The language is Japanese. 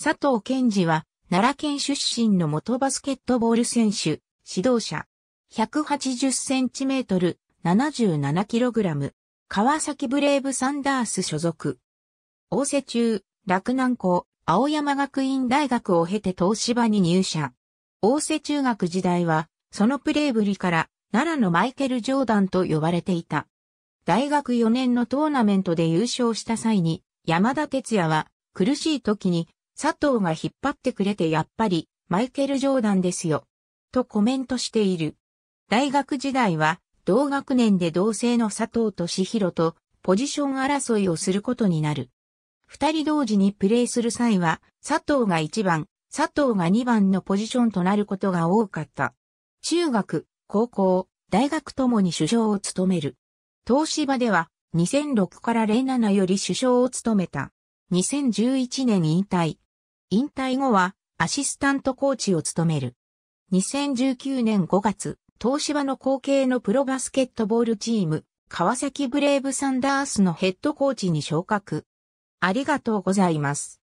佐藤健二は、奈良県出身の元バスケットボール選手、指導者。180センチメートル、77キログラム。川崎ブレイブサンダース所属。大瀬中、洛南校、青山学院大学を経て東芝に入社。大瀬中学時代は、そのプレーぶりから、奈良のマイケル・ジョーダンと呼ばれていた。大学4年のトーナメントで優勝した際に、山田哲也は、苦しい時に佐藤が引っ張ってくれてやっぱり、マイケル・ジョーダンですよ。とコメントしている。大学時代は、同学年で同性の佐藤敏弘と、ポジション争いをすることになる。二人同時にプレーする際は、佐藤が一番、佐藤が二番のポジションとなることが多かった。中学、高校、大学ともに首相を務める。東芝では、2006から07より首相を務めた。2011年引退。引退後はアシスタントコーチを務める。2019年5月、東芝の後継のプロバスケットボールチーム、川崎ブレイブサンダースのヘッドコーチに昇格。ありがとうございます。